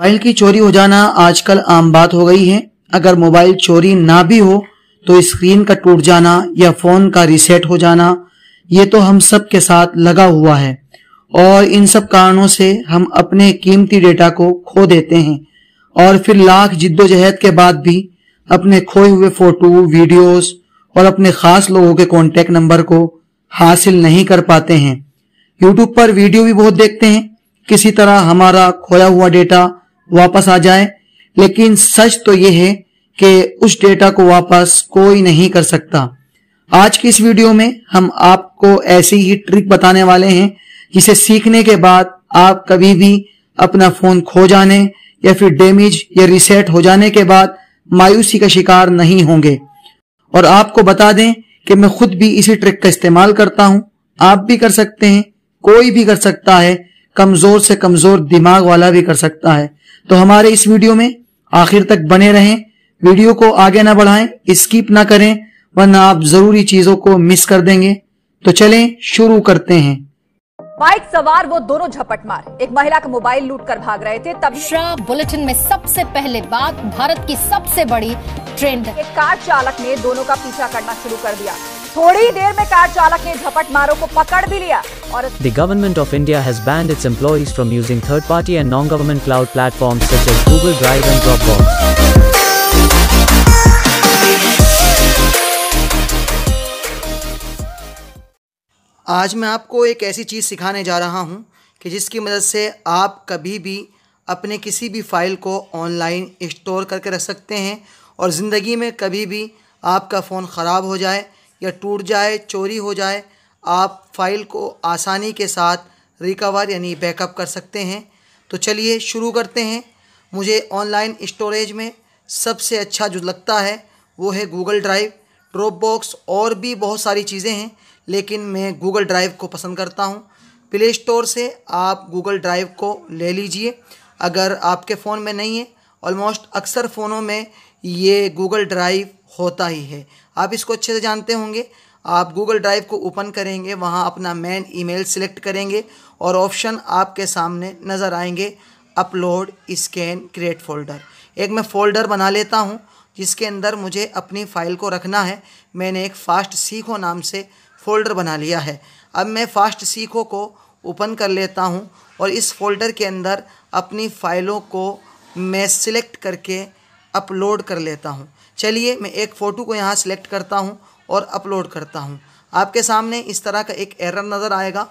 mobile की चोरी हो जाना आजकल आम बात हो गई है अगर मोबाइल चोरी ना भी हो तो स्क्रीन का टूट जाना या फोन का रिसेट हो जाना ये तो हम सब के साथ लगा हुआ है और इन सब कारणों से हम अपने कीमती डेटा को खो देते हैं और फिर लाख जिद्दोजहद के बाद भी अपने खोए हुए फोटो वीडियोस और अपने खास लोगों के कॉन्टेक्ट नंबर को हासिल नहीं कर पाते हैं यूट्यूब पर वीडियो भी बहुत देखते हैं किसी तरह हमारा खोया हुआ डेटा वापस आ जाए लेकिन सच तो ये है कि उस डेटा को वापस कोई नहीं कर सकता आज की इस वीडियो में हम आपको ऐसी ही ट्रिक बताने वाले हैं जिसे सीखने के बाद आप कभी भी अपना फोन खो जाने या फिर डैमेज या रिसेट हो जाने के बाद मायूसी का शिकार नहीं होंगे और आपको बता दें कि मैं खुद भी इसी ट्रिक का इस्तेमाल करता हूं आप भी कर सकते हैं कोई भी कर सकता है कमजोर से कमजोर दिमाग वाला भी कर सकता है तो हमारे इस वीडियो में आखिर तक बने रहें वीडियो को आगे ना बढ़ाएं स्किप ना करें वरना आप जरूरी चीजों को मिस कर देंगे तो चलें शुरू करते हैं बाइक सवार वो दोनों झपट मार एक महिला का मोबाइल लूट कर भाग रहे थे तब श्रा बुलेटिन में सबसे पहले बात भारत की सबसे बड़ी ट्रेंड एक कार चालक ने दोनों का पीछा करना शुरू कर दिया थोड़ी देर में कार चालक ने झपट मारो को पकड़ भी लिया और the government of India has banned its employees from using third party and non government cloud platform such as Google Drive and Dropbox आज मैं आपको एक ऐसी चीज़ सिखाने जा रहा हूं कि जिसकी मदद से आप कभी भी अपने किसी भी फाइल को ऑनलाइन स्टोर करके रख सकते हैं और ज़िंदगी में कभी भी आपका फ़ोन ख़राब हो जाए या टूट जाए चोरी हो जाए आप फाइल को आसानी के साथ रिकवर यानी बैकअप कर सकते हैं तो चलिए शुरू करते हैं मुझे ऑनलाइन स्टोरेज में सबसे अच्छा जो लगता है वो है गूगल ड्राइव ड्रॉप बॉक्स और भी बहुत सारी चीज़ें हैं लेकिन मैं गूगल ड्राइव को पसंद करता हूँ प्ले स्टोर से आप गूगल ड्राइव को ले लीजिए अगर आपके फ़ोन में नहीं है ऑलमोस्ट अक्सर फ़ोनों में ये गूगल ड्राइव होता ही है आप इसको अच्छे से जानते होंगे आप गूगल ड्राइव को ओपन करेंगे वहाँ अपना मेन ईमेल सेलेक्ट करेंगे और ऑप्शन आपके सामने नज़र आएंगे अपलोड स्कैन क्रिएट फोल्डर एक मैं फ़ोल्डर बना लेता हूँ जिसके अंदर मुझे अपनी फ़ाइल को रखना है मैंने एक फ़ास्ट सीखो नाम से फ़ोल्डर बना लिया है अब मैं फ़ास्ट सीखो को ओपन कर लेता हूँ और इस फोल्डर के अंदर अपनी फ़ाइलों को मैं सिलेक्ट करके अपलोड कर लेता हूँ चलिए मैं एक फ़ोटो को यहाँ सेलेक्ट करता हूँ और अपलोड करता हूँ आपके सामने इस तरह का एक एरर नज़र आएगा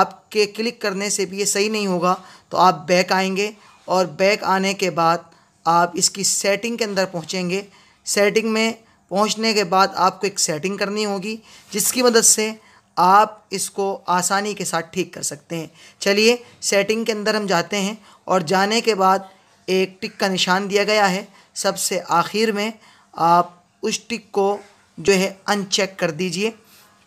आपके क्लिक करने से भी ये सही नहीं होगा तो आप बैक आएंगे और बैक आने के बाद आप इसकी सेटिंग के अंदर पहुँचेंगे सेटिंग में पहुँचने के बाद आपको एक सेटिंग करनी होगी जिसकी मदद से आप इसको आसानी के साथ ठीक कर सकते हैं चलिए सेटिंग के अंदर हम जाते हैं और जाने के बाद एक टिक का निशान दिया गया है सबसे आखिर में आप उस टिक को जो है अनचेक कर दीजिए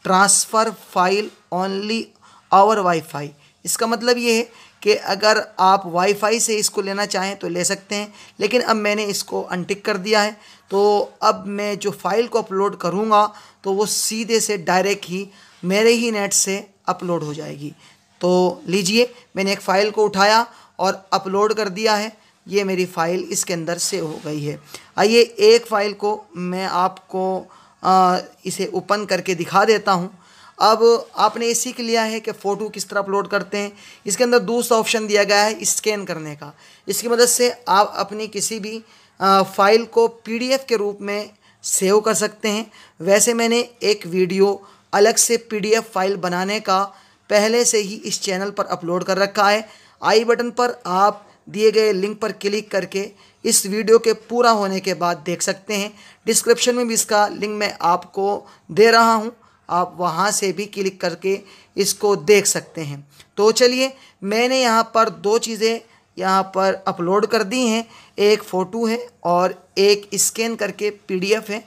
transfer file only over wifi इसका मतलब ये है कि अगर आप वाईफाई से इसको लेना चाहें तो ले सकते हैं लेकिन अब मैंने इसको अनटिक कर दिया है तो अब मैं जो फ़ाइल को अपलोड करूँगा तो वो सीधे से डायरेक्ट ही मेरे ही नेट से अपलोड हो जाएगी तो लीजिए मैंने एक फ़ाइल को उठाया और अपलोड कर दिया है ये मेरी फ़ाइल इसके अंदर सेव हो गई है आइए एक फ़ाइल को मैं आपको आ, इसे ओपन करके दिखा देता हूँ अब आपने ये सीख लिया है कि फ़ोटो किस तरह अपलोड करते हैं इसके अंदर दूसरा ऑप्शन दिया गया है स्कैन करने का इसकी मदद से आप अपनी किसी भी फ़ाइल को पीडीएफ के रूप में सेव कर सकते हैं वैसे मैंने एक वीडियो अलग से पीडीएफ फाइल बनाने का पहले से ही इस चैनल पर अपलोड कर रखा है आई बटन पर आप दिए गए लिंक पर क्लिक करके इस वीडियो के पूरा होने के बाद देख सकते हैं डिस्क्रिप्शन में भी इसका लिंक मैं आपको दे रहा हूँ आप वहाँ से भी क्लिक करके इसको देख सकते हैं तो चलिए मैंने यहाँ पर दो चीज़ें यहाँ पर अपलोड कर दी हैं एक फ़ोटो है और एक स्कैन करके पीडीएफ है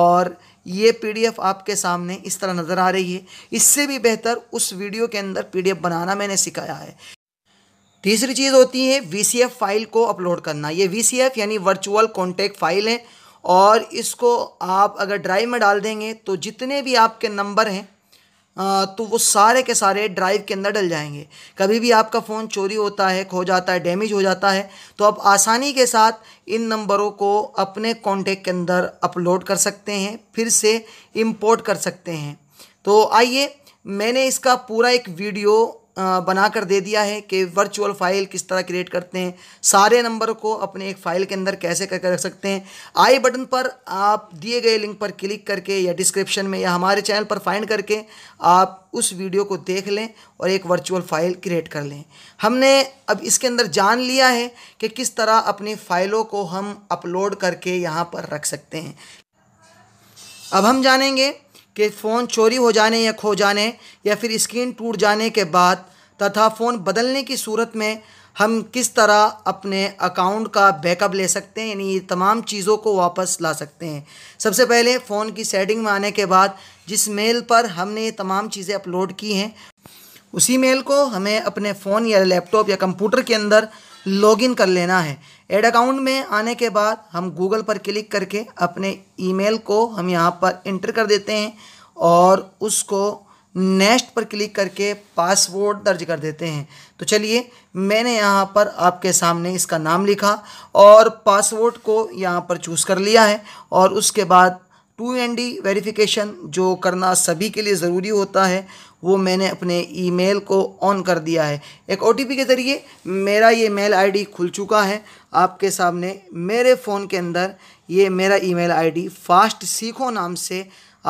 और ये पीडीएफ आपके सामने इस तरह नज़र आ रही है इससे भी बेहतर उस वीडियो के अंदर पी बनाना मैंने सिखाया है तीसरी चीज़ होती है वी फाइल को अपलोड करना ये वी यानी वर्चुअल कॉन्टेक्ट फाइल है और इसको आप अगर ड्राइव में डाल देंगे तो जितने भी आपके नंबर हैं तो वो सारे के सारे ड्राइव के अंदर डल जाएंगे कभी भी आपका फ़ोन चोरी होता है खो जाता है डैमेज हो जाता है तो आप आसानी के साथ इन नंबरों को अपने कॉन्टेक्ट के अंदर अपलोड कर सकते हैं फिर से इंपोर्ट कर सकते हैं तो आइए मैंने इसका पूरा एक वीडियो बना कर दे दिया है कि वर्चुअल फ़ाइल किस तरह क्रिएट करते हैं सारे नंबर को अपने एक फ़ाइल के अंदर कैसे करके रख सकते हैं आई बटन पर आप दिए गए लिंक पर क्लिक करके या डिस्क्रिप्शन में या हमारे चैनल पर फाइंड करके आप उस वीडियो को देख लें और एक वर्चुअल फ़ाइल क्रिएट कर लें हमने अब इसके अंदर जान लिया है कि किस तरह अपनी फ़ाइलों को हम अपलोड करके यहाँ पर रख सकते हैं अब हम जानेंगे कि फ़ोन चोरी हो जाने या खो जाने या फिर स्क्रीन टूट जाने के बाद तथा फ़ोन बदलने की सूरत में हम किस तरह अपने अकाउंट का बैकअप ले सकते हैं यानी ये तमाम चीज़ों को वापस ला सकते हैं सबसे पहले फ़ोन की सेटिंग में आने के बाद जिस मेल पर हमने ये तमाम चीज़ें अपलोड की हैं उसी मेल को हमें अपने फ़ोन या लैपटॉप या कंप्यूटर के अंदर लॉगिन कर लेना है एड अकाउंट में आने के बाद हम गूगल पर क्लिक करके अपने ईमेल को हम यहाँ पर इंटर कर देते हैं और उसको नेक्स्ट पर क्लिक करके पासवर्ड दर्ज कर देते हैं तो चलिए मैंने यहाँ पर आपके सामने इसका नाम लिखा और पासवर्ड को यहाँ पर चूज़ कर लिया है और उसके बाद टू एन डी वेरीफिकेशन जो करना सभी के लिए ज़रूरी होता है वो मैंने अपने ईमेल को ऑन कर दिया है एक ओ के ज़रिए मेरा ये मेल आईडी खुल चुका है आपके सामने मेरे फ़ोन के अंदर ये मेरा ईमेल आईडी फास्ट सीखो नाम से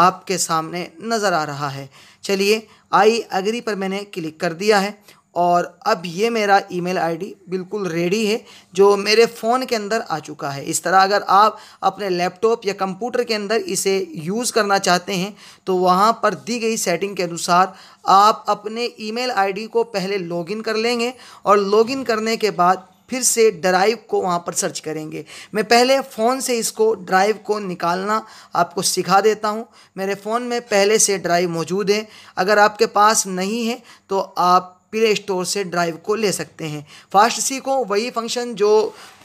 आपके सामने नज़र आ रहा है चलिए आई अग्री पर मैंने क्लिक कर दिया है और अब ये मेरा ईमेल आईडी बिल्कुल रेडी है जो मेरे फ़ोन के अंदर आ चुका है इस तरह अगर आप अपने लैपटॉप या कंप्यूटर के अंदर इसे यूज़ करना चाहते हैं तो वहाँ पर दी गई सेटिंग के अनुसार आप अपने ईमेल आईडी को पहले लॉगिन कर लेंगे और लॉगिन करने के बाद फिर से ड्राइव को वहाँ पर सर्च करेंगे मैं पहले फ़ोन से इसको ड्राइव को निकालना आपको सिखा देता हूँ मेरे फ़ोन में पहले से ड्राइव मौजूद है अगर आपके पास नहीं है तो आप प्ले स्टोर से ड्राइव को ले सकते हैं फास्ट सीखो वही फंक्शन जो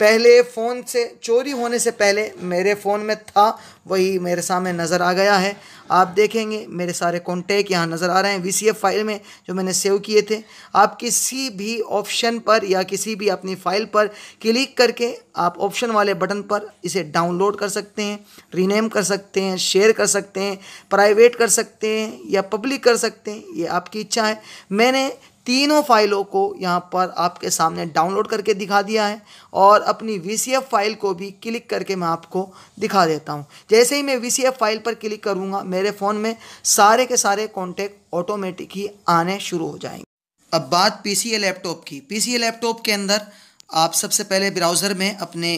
पहले फ़ोन से चोरी होने से पहले मेरे फ़ोन में था वही मेरे सामने नज़र आ गया है आप देखेंगे मेरे सारे कॉन्टेक्ट यहाँ नज़र आ रहे हैं वी फाइल में जो मैंने सेव किए थे आप किसी भी ऑप्शन पर या किसी भी अपनी फ़ाइल पर क्लिक करके आप ऑप्शन वाले बटन पर इसे डाउनलोड कर सकते हैं रीनेम कर सकते हैं शेयर कर सकते हैं प्राइवेट कर सकते हैं या पब्लिक कर सकते हैं ये आपकी इच्छा है मैंने तीनों फाइलों को यहाँ पर आपके सामने डाउनलोड करके दिखा दिया है और अपनी वी फाइल को भी क्लिक करके मैं आपको दिखा देता हूँ जैसे ही मैं वी फाइल पर क्लिक करूँगा मेरे फ़ोन में सारे के सारे कॉन्टेक्ट ऑटोमेटिक ही आने शुरू हो जाएंगे अब बात पी लैपटॉप की पी लैपटॉप के अंदर आप सबसे पहले ब्राउज़र में अपने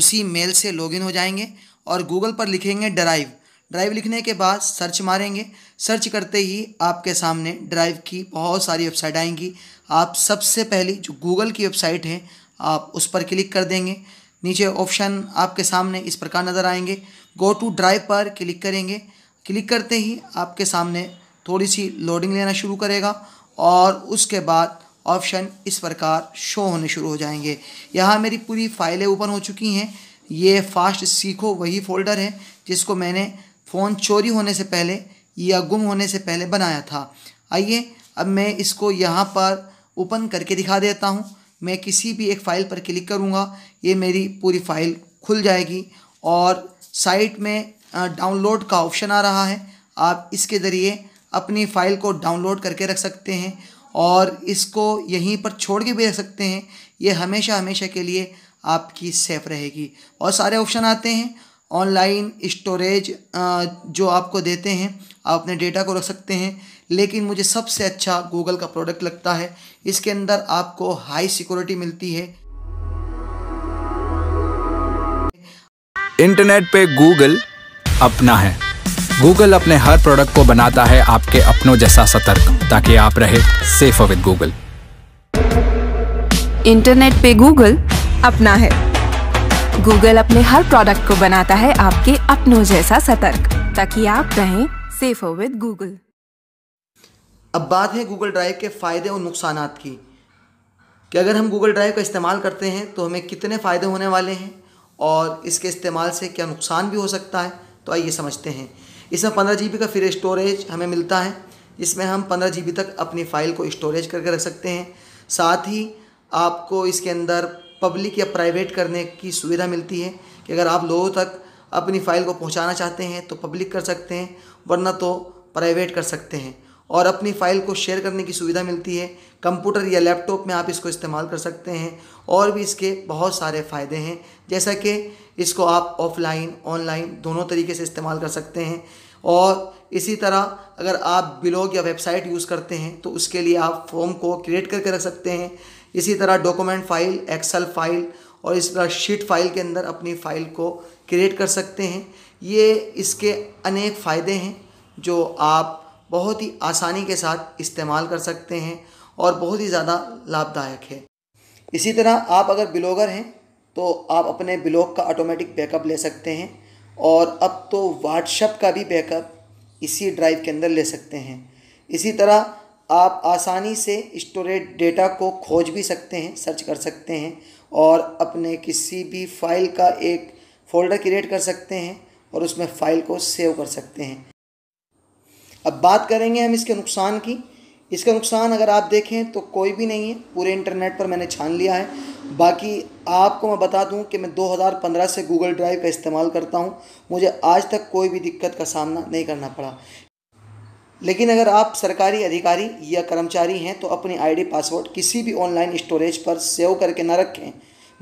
उसी मेल से लॉगिन हो जाएंगे और गूगल पर लिखेंगे ड्राइव ड्राइव लिखने के बाद सर्च मारेंगे सर्च करते ही आपके सामने ड्राइव की बहुत सारी वेबसाइट आएंगी आप सबसे पहली जो गूगल की वेबसाइट है आप उस पर क्लिक कर देंगे नीचे ऑप्शन आपके सामने इस प्रकार नज़र आएंगे गो टू ड्राइव पर क्लिक करेंगे क्लिक करते ही आपके सामने थोड़ी सी लोडिंग लेना शुरू करेगा और उसके बाद ऑप्शन इस प्रकार शो होने शुरू हो जाएंगे यहाँ मेरी पूरी फाइलें ओपन हो चुकी हैं ये फास्ट सीखो वही फोल्डर है जिसको मैंने फ़ोन चोरी होने से पहले या गुम होने से पहले बनाया था आइए अब मैं इसको यहाँ पर ओपन करके दिखा देता हूँ मैं किसी भी एक फ़ाइल पर क्लिक करूँगा ये मेरी पूरी फ़ाइल खुल जाएगी और साइट में डाउनलोड का ऑप्शन आ रहा है आप इसके ज़रिए अपनी फ़ाइल को डाउनलोड करके रख सकते हैं और इसको यहीं पर छोड़ के भी रख सकते हैं ये हमेशा हमेशा के लिए आपकी सेफ रहेगी और सारे ऑप्शन आते हैं ऑनलाइन स्टोरेज जो आपको देते हैं आप अपने डेटा को रख सकते हैं लेकिन मुझे सबसे अच्छा गूगल का प्रोडक्ट लगता है इसके अंदर आपको हाई सिक्योरिटी मिलती है इंटरनेट पे गूगल अपना है गूगल अपने हर प्रोडक्ट को बनाता है आपके अपनों जैसा सतर्क ताकि आप रहे सेफ विद गूगल इंटरनेट पे गूगल अपना है गूगल अपने हर प्रोडक्ट को बनाता है आपके अपनों जैसा सतर्क ताकि आप रहें सेफर विद गूगल अब बात है गूगल ड्राइव के फ़ायदे और नुकसान की कि अगर हम गूगल ड्राइव का इस्तेमाल करते हैं तो हमें कितने फ़ायदे होने वाले हैं और इसके इस्तेमाल से क्या नुकसान भी हो सकता है तो आइए समझते हैं इसमें पंद्रह जी का फ्री स्टोरेज हमें मिलता है इसमें हम पंद्रह जी तक अपनी फ़ाइल को स्टोरेज करके रख सकते हैं साथ ही आपको इसके अंदर पब्लिक या प्राइवेट करने की सुविधा मिलती है कि अगर आप लोगों तक अपनी फ़ाइल को पहुंचाना चाहते हैं तो पब्लिक कर सकते हैं वरना तो प्राइवेट कर सकते हैं और अपनी फ़ाइल को शेयर करने की सुविधा मिलती है कंप्यूटर या लैपटॉप में आप इसको इस्तेमाल कर सकते हैं और भी इसके बहुत सारे फ़ायदे हैं जैसा कि इसको आप ऑफ़लाइन ऑनलाइन दोनों तरीके से इस्तेमाल कर सकते हैं और इसी तरह अगर आप ब्लॉग या वेबसाइट यूज़ करते हैं तो उसके लिए आप फॉर्म को क्रिएट करके रख सकते हैं इसी तरह डॉक्यूमेंट फ़ाइल एक्सल फ़ाइल और इस शीट फाइल के अंदर अपनी फाइल को क्रिएट कर सकते हैं ये इसके अनेक फ़ायदे हैं जो आप बहुत ही आसानी के साथ इस्तेमाल कर सकते हैं और बहुत ही ज़्यादा लाभदायक है इसी तरह आप अगर ब्लॉगर हैं तो आप अपने ब्लॉग का ऑटोमेटिक बैकअप ले सकते हैं और अब तो व्हाट्सअप का भी बैकअप इसी ड्राइव के अंदर ले सकते हैं इसी तरह आप आसानी से स्टोरेज डेटा को खोज भी सकते हैं सर्च कर सकते हैं और अपने किसी भी फाइल का एक फोल्डर क्रिएट कर सकते हैं और उसमें फाइल को सेव कर सकते हैं अब बात करेंगे हम इसके नुकसान की इसका नुकसान अगर आप देखें तो कोई भी नहीं है पूरे इंटरनेट पर मैंने छान लिया है बाकी आपको मैं बता दूं कि मैं 2015 से गूगल ड्राइव का इस्तेमाल करता हूं मुझे आज तक कोई भी दिक्कत का सामना नहीं करना पड़ा लेकिन अगर आप सरकारी अधिकारी या कर्मचारी हैं तो अपनी आईडी पासवर्ड किसी भी ऑनलाइन स्टोरेज पर सेव करके ना रखें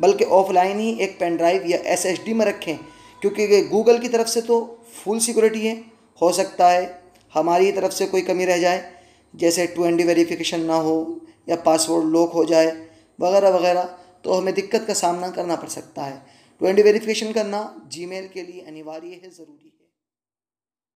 बल्कि ऑफलाइन ही एक पेन ड्राइव या एसएसडी में रखें क्योंकि गूगल की तरफ से तो फुल सिक्योरिटी है हो सकता है हमारी तरफ से कोई कमी रह जाए जैसे टू डी वेरीफिकेशन ना हो या पासवर्ड लॉक हो जाए वगैरह वगैरह तो हमें दिक्कत का सामना करना पड़ सकता है टू एंडी वेरिफिकेशन करना जीमेल के लिए अनिवार्य है ज़रूरी है